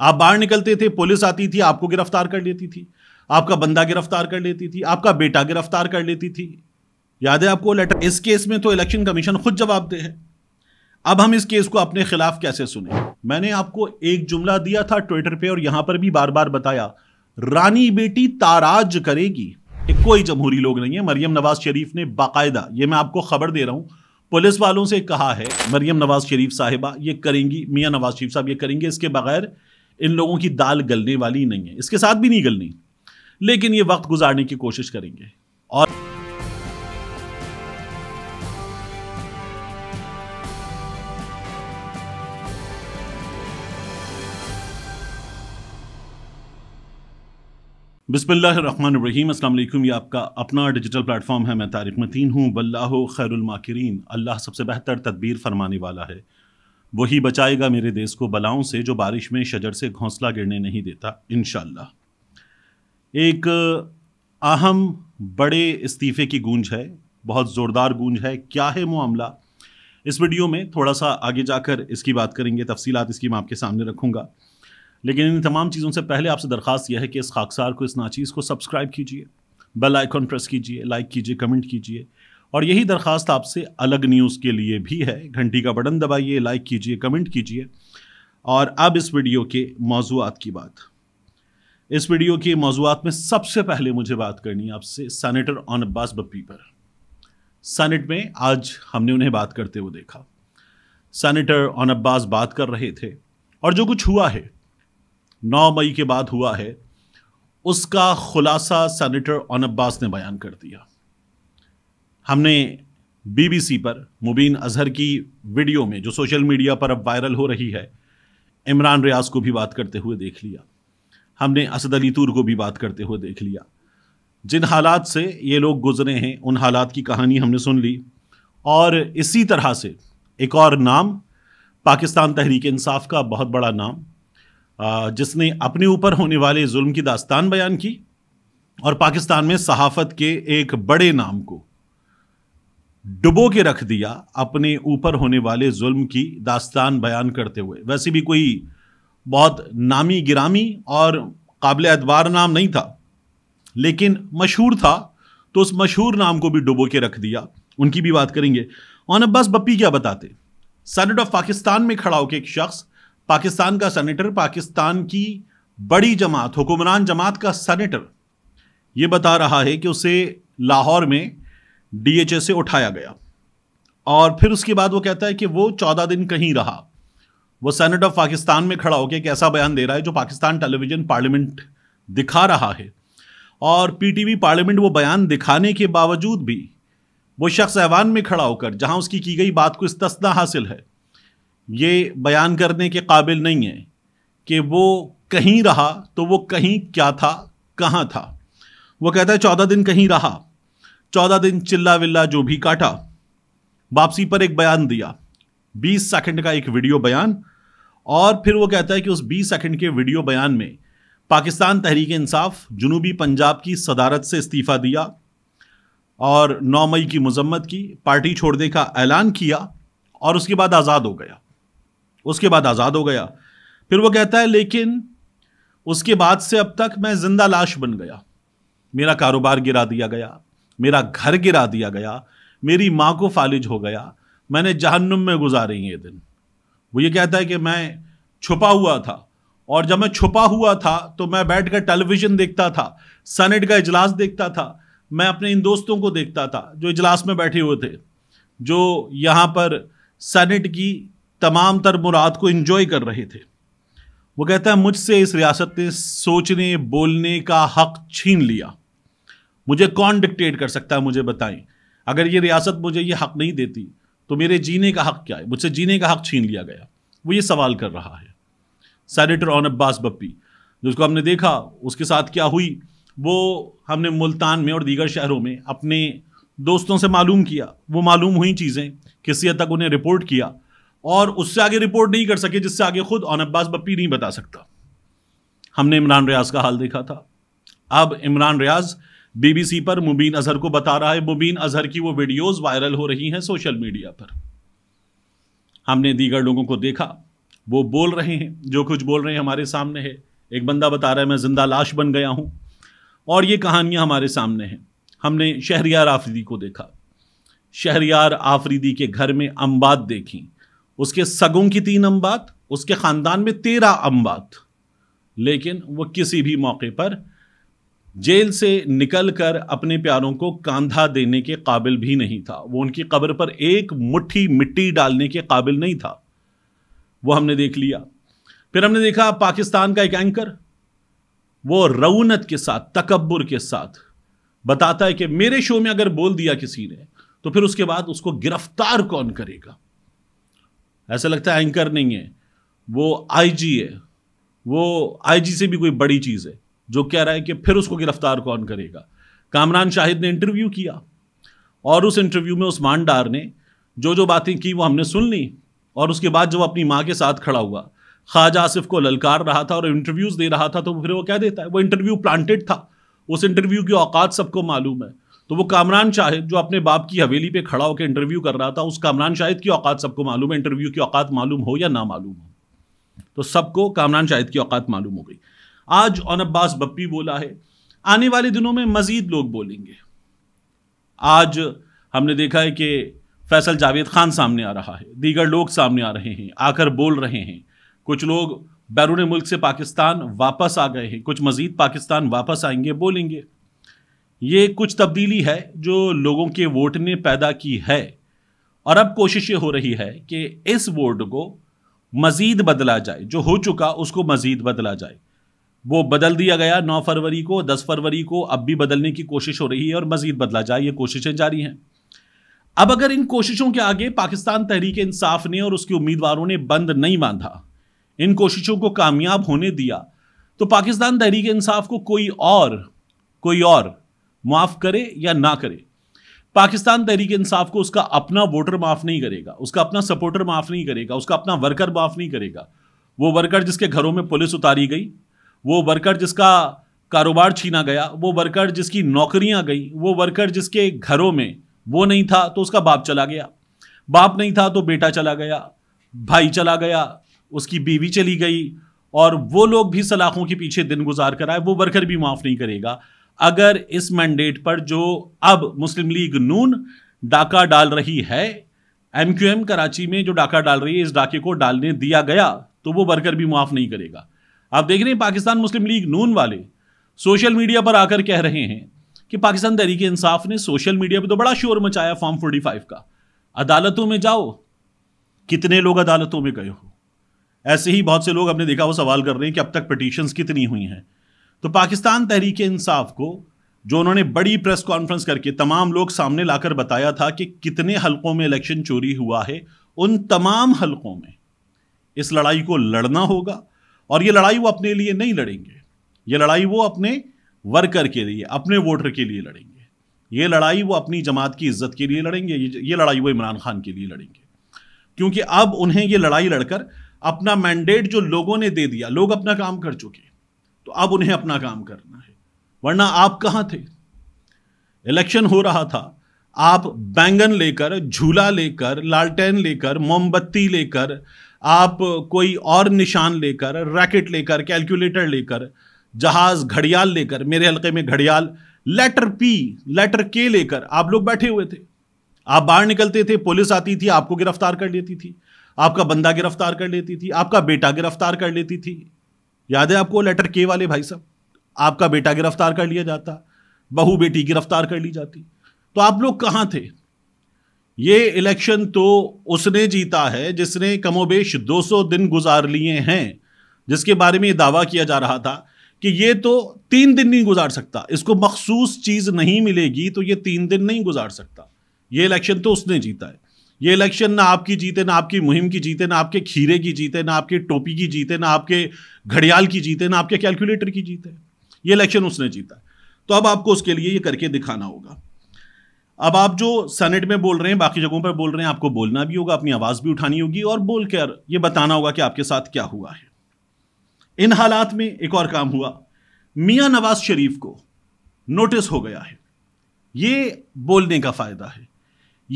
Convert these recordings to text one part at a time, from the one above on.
आप बाहर निकलते थे पुलिस आती थी आपको गिरफ्तार कर लेती थी आपका बंदा गिरफ्तार कर लेती थी आपका बेटा गिरफ्तार कर लेती थी याद है आपको लेटर इस केस में तो इलेक्शन कमीशन खुद जवाब दे है अब हम इस केस को अपने खिलाफ कैसे सुने मैंने आपको एक जुमला दिया था ट्विटर पे और यहां पर भी बार बार बताया रानी बेटी ताराज करेगी कोई जमहूरी लोग नहीं है मरियम नवाज शरीफ ने बाकायदा ये मैं आपको खबर दे रहा हूं पुलिस वालों से कहा है मरियम नवाज शरीफ साहिबा ये करेंगी मियां नवाज शरीफ साहब ये करेंगे इसके बगैर इन लोगों की दाल गलने वाली नहीं है इसके साथ भी नहीं गलनी लेकिन ये वक्त गुजारने की कोशिश करेंगे और बिसमीम अल्लाम ये आपका अपना डिजिटल प्लेटफॉर्म है मैं तारिक मतीन हूँ वल्लाह खैरमाकरीन अल्लाह सबसे बेहतर तदबीर फरमाने वाला है वही बचाएगा मेरे देश को बलाओं से जो बारिश में शजर से घोंसला गिरने नहीं देता इन एक अहम बड़े इस्तीफे की गूंज है बहुत ज़ोरदार गूंज है क्या है मामला इस वीडियो में थोड़ा सा आगे जाकर इसकी बात करेंगे तफसीत इसकी मैं आपके सामने रखूँगा लेकिन इन तमाम चीज़ों से पहले आपसे दरख्वास्त यह है कि इस खाकसार को इस नाचीज़ को सब्सक्राइब कीजिए बेल आइकॉन प्रेस कीजिए लाइक कीजिए कमेंट कीजिए और यही दरख्वास्त आपसे अलग न्यूज़ के लिए भी है घंटी का बटन दबाइए लाइक कीजिए कमेंट कीजिए और अब इस वीडियो के मौजूद की बात इस वीडियो के मौजूद में सबसे पहले मुझे बात करनी है आपसे सैनेटर ऑन अब्बास बप्पी पर सैनेट में आज हमने उन्हें बात करते हुए देखा सैनिटर ऑन अब्बास बात कर रहे थे और जो कुछ हुआ है 9 मई के बाद हुआ है उसका खुलासा सैनिटर ऑन अब्बास ने बयान कर दिया हमने बीबीसी पर मुबीन अजहर की वीडियो में जो सोशल मीडिया पर अब वायरल हो रही है इमरान रियाज को भी बात करते हुए देख लिया हमने असद अली तूर को भी बात करते हुए देख लिया जिन हालात से ये लोग गुजरे हैं उन हालात की कहानी हमने सुन ली और इसी तरह से एक और नाम पाकिस्तान तहरीक इंसाफ का बहुत बड़ा नाम जिसने अपने ऊपर होने वाले जुल्म की दास्तान बयान की और पाकिस्तान में सहाफ़त के एक बड़े नाम को डुबो के रख दिया अपने ऊपर होने वाले जुल्म की दास्तान बयान करते हुए वैसे भी कोई बहुत नामी गिरामी और काबिल एतबार नाम नहीं था लेकिन मशहूर था तो उस मशहूर नाम को भी डुबो के रख दिया उनकी भी बात करेंगे और अब्बास बप्पी क्या बताते सैनेट ऑफ पाकिस्तान में खड़ा होकर एक शख्स पाकिस्तान का सेनेटर पाकिस्तान की बड़ी जमात हुकुमरान जमात का सेनेटर ये बता रहा है कि उसे लाहौर में डीएचए से उठाया गया और फिर उसके बाद वो कहता है कि वो चौदह दिन कहीं रहा वो सेनेट ऑफ पाकिस्तान में खड़ा होकर एक ऐसा बयान दे रहा है जो पाकिस्तान टेलीविज़न पार्लियामेंट दिखा रहा है और पीटीवी पार्लियामेंट वो बयान दिखाने के बावजूद भी वो शख्स ऐवान में खड़ा होकर जहां उसकी की गई बात को इस्तना हासिल है ये बयान करने के काबिल नहीं है कि वो कहीं रहा तो वो कहीं क्या था कहाँ था वो कहता है चौदह दिन कहीं रहा चौदह दिन चिल्ला विल्ला जो भी काटा वापसी पर एक बयान दिया बीस सेकंड का एक वीडियो बयान और फिर वो कहता है कि उस बीस सेकंड के वीडियो बयान में पाकिस्तान तहरीक इंसाफ जुनूबी पंजाब की सदारत से इस्तीफ़ा दिया और नौ मई की मजम्मत की पार्टी छोड़ने का ऐलान किया और उसके बाद आज़ाद हो गया उसके बाद आज़ाद हो गया फिर वो कहता है लेकिन उसके बाद से अब तक मैं ज़िंदा लाश बन गया मेरा कारोबार गिरा दिया गया मेरा घर गिरा दिया गया मेरी माँ को फालिज हो गया मैंने जहन्नुम में गुजारे ये दिन वो ये कहता है कि मैं छुपा हुआ था और जब मैं छुपा हुआ था तो मैं बैठ कर टेलीविज़न देखता था सनेट का इजलास देखता था मैं अपने इन दोस्तों को देखता था जो इजलास में बैठे हुए थे जो यहाँ पर सनेट की तमाम तर मुराद को इन्जॉय कर रहे थे वो कहता है मुझसे इस रियासत ने सोचने बोलने का हक छीन लिया मुझे कौन डिक्टेट कर सकता है मुझे बताएं अगर ये रियासत मुझे ये हक नहीं देती तो मेरे जीने का हक क्या है मुझसे जीने का हक छीन लिया गया वो ये सवाल कर रहा है सैनिटर ऑन अब्बास बप्पी जिसको हमने देखा उसके साथ क्या हुई वो हमने मुल्तान में और दीगर शहरों में अपने दोस्तों से मालूम किया वो मालूम हुई चीज़ें किसी हद तक उन्हें रिपोर्ट किया और उससे आगे रिपोर्ट नहीं कर सके जिससे आगे खुद ऑन अब्बास बप्पी नहीं बता सकता हमने इमरान रियाज का हाल देखा था अब इमरान रियाज़ बीबीसी पर मुबीन अजहर को बता रहा है मुबीन अजहर की वो वीडियोस वायरल हो रही हैं सोशल मीडिया पर हमने दीगर लोगों को देखा वो बोल रहे हैं जो कुछ बोल रहे हैं हमारे सामने है एक बंदा बता रहा है मैं जिंदा लाश बन गया हूं और ये कहानियां हमारे सामने हैं हमने शहरियार आफरीदी को देखा शहरियार आफरीदी के घर में अम्बात देखी उसके सगों की तीन अम्बात उसके ख़ानदान में तेरह अम्बात लेकिन वो किसी भी मौके पर जेल से निकलकर अपने प्यारों को कांधा देने के काबिल भी नहीं था वो उनकी कब्र पर एक मुट्ठी मिट्टी डालने के काबिल नहीं था वो हमने देख लिया फिर हमने देखा पाकिस्तान का एक एंकर वो रऊनत के साथ तकबर के साथ बताता है कि मेरे शो में अगर बोल दिया किसी ने तो फिर उसके बाद उसको गिरफ्तार कौन करेगा ऐसा लगता है एंकर नहीं है वो आईजी है वो आईजी से भी कोई बड़ी चीज़ है जो कह रहा है कि फिर उसको गिरफ्तार कौन करेगा कामरान शाहिद ने इंटरव्यू किया और उस इंटरव्यू में उस्मान डार ने जो जो बातें की वो हमने सुन ली और उसके बाद जब अपनी माँ के साथ खड़ा हुआ ख्वाजा आसिफ को ललकार रहा था और इंटरव्यूज़ दे रहा था तो फिर वो कह देता है वो इंटरव्यू प्लांटेड था उस इंटरव्यू की औकात सबको मालूम है तो वो कामरान शाहिद जो अपने बाप की हवेली पे खड़ा होकर इंटरव्यू कर रहा था उस कामरान शाहिद की औकात सबको मालूम है इंटरव्यू की औकात मालूम हो या ना मालूम हो तो सबको कामरान शाहिद की औकात मालूम हो गई आज ओन अब्बास बप्पी बोला है आने वाले दिनों में मज़ीद लोग बोलेंगे आज हमने देखा है कि फैसल जावेद खान सामने आ रहा है दीगर लोग सामने आ रहे हैं आकर बोल रहे हैं कुछ लोग बैरून मुल्क से पाकिस्तान वापस आ गए हैं कुछ मज़ीद पाकिस्तान वापस आएंगे बोलेंगे ये कुछ तब्दीली है जो लोगों के वोट ने पैदा की है और अब कोशिश ये हो रही है कि इस वोट को मज़ीद बदला जाए जो हो चुका उसको मज़ीद बदला जाए वो बदल दिया गया नौ फरवरी को दस फरवरी को अब भी बदलने की कोशिश हो रही है और मजीद बदला जाए ये कोशिशें जारी हैं अब अगर इन कोशिशों के आगे पाकिस्तान तहरीक इंसाफ ने और उसके उम्मीदवारों ने बंद नहीं बांधा इन कोशिशों को कामयाब होने दिया तो पाकिस्तान तहरीक इंसाफ को कोई और कोई और माफ़ करे या ना करे पाकिस्तान तहरीक इंसाफ को उसका अपना वोटर माफ़ नहीं करेगा उसका अपना सपोर्टर माफ़ नहीं करेगा उसका अपना वर्कर माफ़ नहीं करेगा वो वर्कर जिसके घरों में पुलिस उतारी गई वो वर्कर जिसका कारोबार छीना गया वो वर्कर जिसकी नौकरियां गई वो वर्कर जिसके घरों में वो नहीं था तो उसका बाप चला गया बाप नहीं था तो बेटा चला गया भाई चला गया उसकी बीवी चली गई और वो लोग भी सलाखों के पीछे दिन गुजार कराए वो वर्कर भी माफ़ नहीं करेगा अगर इस मैंडेट पर जो अब मुस्लिम लीग नून डाका डाल रही है एम कराची में जो डाका डाल रही है इस डाके को डालने दिया गया तो वो वर्कर भी माफ़ नहीं करेगा आप देख रहे हैं पाकिस्तान मुस्लिम लीग नून वाले सोशल मीडिया पर आकर कह रहे हैं कि पाकिस्तान तहरीक इंसाफ ने सोशल मीडिया पर तो बड़ा शोर मचाया फॉर्म फोर्टी फाइव का अदालतों में जाओ कितने लोग अदालतों में गए हो ऐसे ही बहुत से लोग अपने देखा वो सवाल कर रहे हैं कि अब तक पटिशन्स कितनी हुई हैं तो पाकिस्तान तहरीक इंसाफ को जो उन्होंने बड़ी प्रेस कॉन्फ्रेंस करके तमाम लोग सामने लाकर बताया था कि कितने हलकों में इलेक्शन चोरी हुआ है उन तमाम हलकों में इस लड़ाई को लड़ना होगा और ये लड़ाई वो अपने लिए नहीं लड़ेंगे ये लड़ाई वो अपने वर्कर के लिए अपने वोटर के लिए लड़ेंगे ये लड़ाई वो अपनी जमात की इज्जत के लिए लड़ेंगे ये लड़ाई वो इमरान खान के लिए लड़ेंगे क्योंकि अब उन्हें ये लड़ाई लड़कर अपना मैंडेट जो लोगों ने दे दिया लोग अपना काम कर चुके तो अब उन्हें अपना काम करना है वरना आप कहाँ थे इलेक्शन हो रहा था आप बैंगन लेकर झूला लेकर लालटेन लेकर मोमबत्ती लेकर आप कोई और निशान लेकर रैकेट लेकर कैलकुलेटर लेकर जहाज घड़ियाल लेकर मेरे हलके में घड़ियाल लेटर पी लेटर के लेकर आप लोग बैठे हुए थे आप बाहर निकलते थे पुलिस आती थी आपको गिरफ्तार कर लेती थी आपका बंदा गिरफ्तार कर लेती थी आपका बेटा गिरफ्तार कर लेती थी याद है आपको लेटर के वाले भाई साहब आपका बेटा गिरफ्तार कर लिया जाता बहू बेटी गिरफ्तार कर ली जाती तो आप लोग कहाँ थे ये इलेक्शन तो उसने जीता है जिसने कमोबेश 200 दिन गुजार लिए हैं जिसके बारे में दावा किया जा रहा था कि ये तो तीन दिन नहीं गुजार सकता इसको मखसूस चीज़ नहीं मिलेगी तो ये तीन दिन नहीं गुजार सकता ये इलेक्शन तो उसने जीता है ये इलेक्शन ना आपकी जीते ना आपकी मुहिम की जीते ना आपके खीरे की जीते ना आपके टोपी की जीते ना आपके घड़ियाल की जीते ना आपके कैलकुलेटर की जीते ये इलेक्शन उसने जीता है तो अब आपको उसके लिए ये करके दिखाना होगा अब आप जो सेनेट में बोल रहे हैं बाकी जगहों पर बोल रहे हैं आपको बोलना भी होगा अपनी आवाज़ भी उठानी होगी और बोलकर यह ये बताना होगा कि आपके साथ क्या हुआ है इन हालात में एक और काम हुआ मियाँ नवाज शरीफ को नोटिस हो गया है ये बोलने का फ़ायदा है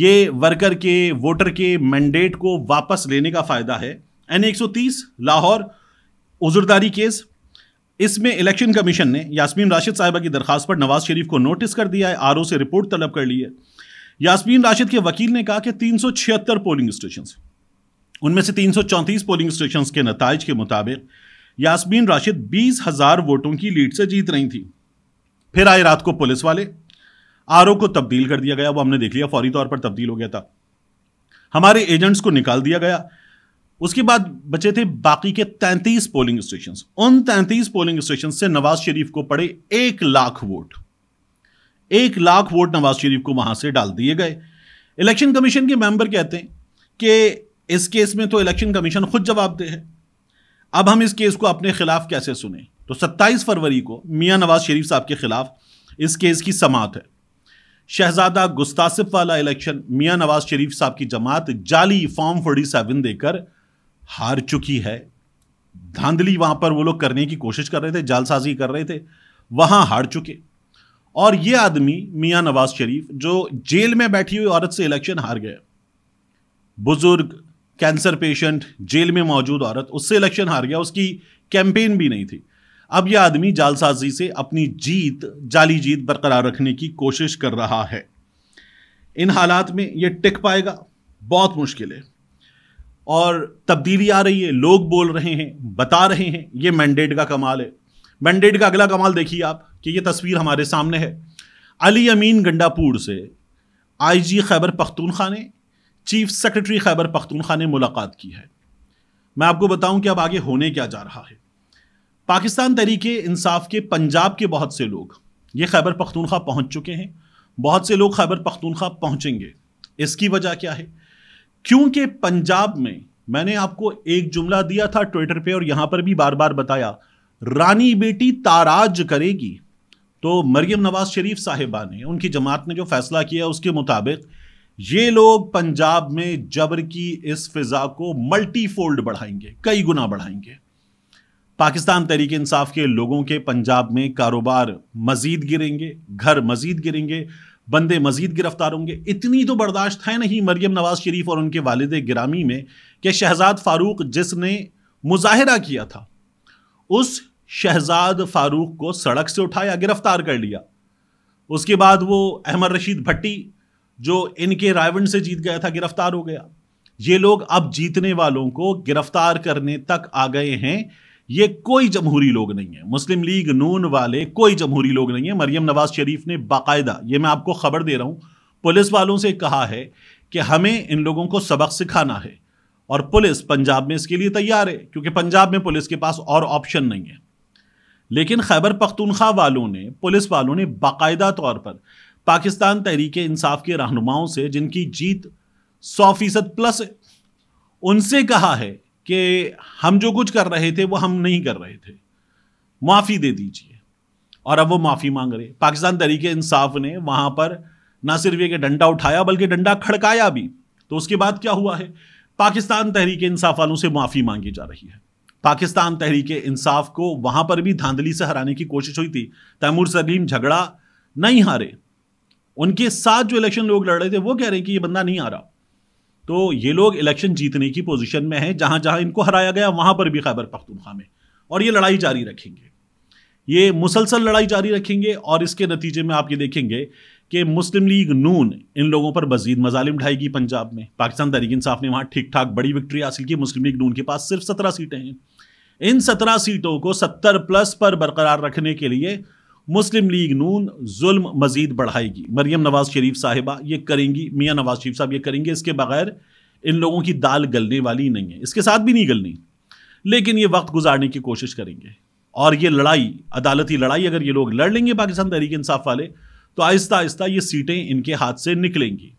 ये वर्कर के वोटर के मैंडेट को वापस लेने का फ़ायदा है एन 130 लाहौर उजुरदारी केस इसमें इलेक्शन कमीशन ने यासमीन राशिद साहिबा की दरखास्त पर नवाज शरीफ को नोटिस कर दिया है आर से रिपोर्ट तलब कर ली है यासमीन राशिद के वकील ने कहा कि तीन पोलिंग स्टेशन उनमें से तीन पोलिंग स्टेशन के नतज के मुताबिक यासमीन राशिद बीस हज़ार वोटों की लीड से जीत रही थी फिर आए रात को पुलिस वाले आर को तब्दील कर दिया गया वो हमने देख लिया फौरी तौर पर तब्दील हो गया था हमारे एजेंट्स को निकाल दिया गया उसके बाद बचे थे बाकी के तैंतीस पोलिंग स्टेशन उन तैंतीस पोलिंग स्टेशन से नवाज शरीफ को पड़े एक लाख वोट एक लाख वोट नवाज शरीफ को वहां से डाल दिए गए इलेक्शन कमीशन के मेंबर कहते हैं कि इस केस में तो इलेक्शन कमीशन खुद दे है अब हम इस केस को अपने खिलाफ कैसे सुने तो 27 फरवरी को मियां नवाज शरीफ साहब के खिलाफ इस केस की समात है शहजादा गुस्तासिफ वाला इलेक्शन मियां नवाज शरीफ साहब की जमात जाली फॉर्म 47 देकर हार चुकी है धांधली वहां पर वो लोग करने की कोशिश कर रहे थे जालसाजी कर रहे थे वहां हार चुके और ये आदमी मियाँ नवाज शरीफ जो जेल में बैठी हुई औरत से इलेक्शन हार गया बुजुर्ग कैंसर पेशेंट जेल में मौजूद औरत उससे इलेक्शन हार गया उसकी कैंपेन भी नहीं थी अब यह आदमी जालसाजी से अपनी जीत जाली जीत बरकरार रखने की कोशिश कर रहा है इन हालात में यह टिक पाएगा बहुत मुश्किल है और तब्दीली आ रही है लोग बोल रहे हैं बता रहे हैं ये मैंडेट का कमाल है मैंडेट का अगला कमाल देखिए आप कि ये तस्वीर हमारे सामने है अली अमीन गंडापुर से आईजी खैबर पख्तूनख्वा ने चीफ सेक्रेटरी खैबर पख्तूनख्वा ने मुलाकात की है मैं आपको बताऊं कि अब आगे होने क्या जा रहा है पाकिस्तान तहरीक इंसाफ के पंजाब के बहुत से लोग ये खैबर पख्तूनख्वा पहुंच चुके हैं बहुत से लोग खैबर पख्तूनख्वा पहुंचेंगे इसकी वजह क्या है क्योंकि पंजाब में मैंने आपको एक जुमला दिया था ट्विटर पे और यहां पर भी बार बार बताया रानी बेटी ताराज करेगी तो मरियम नवाज शरीफ साहिबा ने उनकी जमात ने जो फैसला किया उसके मुताबिक ये लोग पंजाब में जबर की इस फिजा को मल्टीफोल्ड बढ़ाएंगे कई गुना बढ़ाएंगे पाकिस्तान तहरीक इंसाफ के लोगों के पंजाब में कारोबार मजीद गिरेंगे घर मजीद गिरेंगे बंदे मजीद गिरफ्तार होंगे इतनी तो बर्दाश्त है नहीं मरियम नवाज शरीफ और उनके वालद ग्रामी में कि शहजाद फारूक जिसने मुजाहरा किया था उस शहजाद फारूक को सड़क से उठाया गिरफ्तार कर लिया उसके बाद वो अहमद रशीद भट्टी जो इनके रायवंड से जीत गया था गिरफ्तार हो गया ये लोग अब जीतने वालों को गिरफ्तार करने तक आ गए हैं ये कोई जमहूरी लोग नहीं है मुस्लिम लीग नून वाले कोई जमहूरी लोग नहीं है मरियम नवाज शरीफ ने बाकायदा ये मैं आपको खबर दे रहा हूं पुलिस वालों से कहा है कि हमें इन लोगों को सबक सिखाना है और पुलिस पंजाब में इसके लिए तैयार है क्योंकि पंजाब में पुलिस के पास और ऑप्शन नहीं है लेकिन खैबर पख्तूनख्वा वालों ने पुलिस वालों ने बाकायदा तौर पर पाकिस्तान तहरीक इंसाफ के रहनुमाओं से जिनकी जीत सौ फीसद प्लस है उनसे कहा है कि हम जो कुछ कर रहे थे वो हम नहीं कर रहे थे माफ़ी दे दीजिए और अब वो माफ़ी मांग रहे पाकिस्तान तरीके इंसाफ ने वहाँ पर ना सिर्फ ये डंडा उठाया बल्कि डंडा खड़काया भी तो उसके बाद क्या हुआ है पाकिस्तान तहरीक इंसाफ वालों से माफ़ी मांगी जा रही है पाकिस्तान तहरीक इंसाफ को वहाँ पर भी धांधली से हराने की कोशिश हुई थी तैमूर सलीम झगड़ा नहीं हारे उनके साथ जो इलेक्शन लोग लड़ रहे थे वो कह रहे हैं कि ये बंदा नहीं आ रहा तो ये लोग इलेक्शन जीतने की पोजीशन में हैं जहां जहां इनको हराया गया वहां पर भी खैबर पख्तूनख्वा में और ये लड़ाई जारी रखेंगे ये मुसलसल लड़ाई जारी रखेंगे और इसके नतीजे में आप ये देखेंगे कि मुस्लिम लीग नून इन लोगों पर मजीद मजालिम ढाएगी पंजाब में पाकिस्तान तहरीक इंसाफ ने वहाँ ठीक ठाक बड़ी विक्ट्री हासिल की मुस्लिम लीग नून के पास सिर्फ सत्रह सीटें हैं इन सत्रह सीटों को सत्तर प्लस पर बरकरार रखने के लिए मुस्लिम लीग नून जुल्म मजीद बढ़ाएगी मरियम नवाज शरीफ साहिबा ये करेंगी मियाँ नवाज शरीफ साहब ये करेंगे इसके बगैर इन लोगों की दाल गलने वाली नहीं है इसके साथ भी नहीं गलनी लेकिन ये वक्त गुजारने की कोशिश करेंगे और ये लड़ाई अदालती लड़ाई अगर ये लोग लड़ लेंगे पाकिस्तान तहरीक इंसाफ वाले तो आहिस्ता आहिस्ता ये सीटें इनके हाथ से निकलेंगी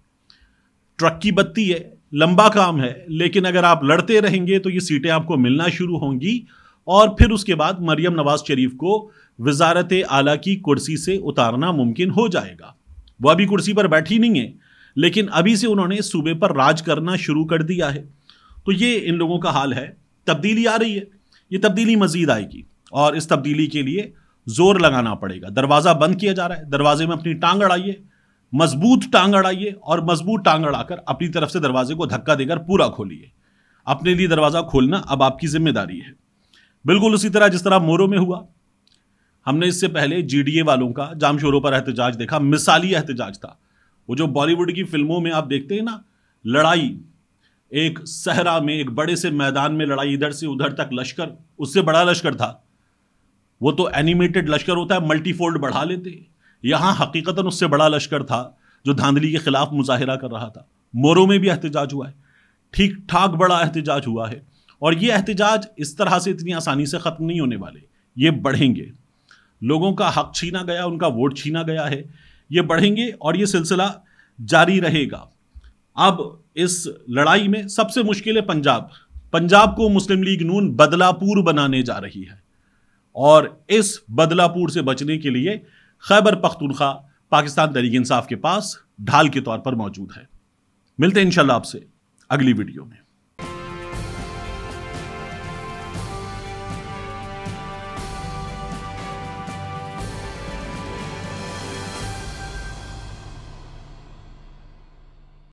ट्रक की बत्ती है लंबा काम है लेकिन अगर आप लड़ते रहेंगे तो ये सीटें आपको मिलना शुरू होंगी और फिर उसके बाद मरियम नवाज शरीफ को वजारत आला की कुर्सी से उतारना मुमकिन हो जाएगा वह अभी कुर्सी पर बैठी नहीं है लेकिन अभी से उन्होंने सूबे पर राज करना शुरू कर दिया है तो ये इन लोगों का हाल है तब्दीली आ रही है ये तब्दीली मजीद आएगी और इस तब्दीली के लिए जोर लगाना पड़ेगा दरवाज़ा बंद किया जा रहा है दरवाजे में अपनी टांग अड़ाइए मजबूत टांग अड़ाइए और मजबूत टांग अड़ाकर अपनी तरफ से दरवाजे को धक्का देकर पूरा खोलिए अपने लिए दरवाज़ा खोलना अब आपकी जिम्मेदारी है बिल्कुल उसी तरह जिस तरह मोरों में हुआ हमने इससे पहले जीडीए वालों का जाम शोरों पर एहतजाज देखा मिसाली एहतजाज था वो जो बॉलीवुड की फिल्मों में आप देखते हैं ना लड़ाई एक सहरा में एक बड़े से मैदान में लड़ाई इधर से उधर तक लश्कर उससे बड़ा लश्कर था वो तो एनिमेटेड लश्कर होता है मल्टीफोल्ड बढ़ा लेते यहाँ हकीकता उससे बड़ा लश्कर था जो धांधली के खिलाफ मुजाहरा कर रहा था मोरों में भी एहतजाज हुआ है ठीक ठाक बड़ा एहतजाज हुआ है और ये एहतजाज इस तरह से इतनी आसानी से ख़त्म नहीं होने वाले ये बढ़ेंगे लोगों का हक छीना गया उनका वोट छीना गया है ये बढ़ेंगे और ये सिलसिला जारी रहेगा अब इस लड़ाई में सबसे मुश्किल है पंजाब पंजाब को मुस्लिम लीग नून बदलापुर बनाने जा रही है और इस बदलापुर से बचने के लिए खैबर पख्तूनख्वा पाकिस्तान तहरीक इंसाफ के पास ढाल के तौर पर मौजूद है मिलते हैं इंशाल्लाह आपसे अगली वीडियो में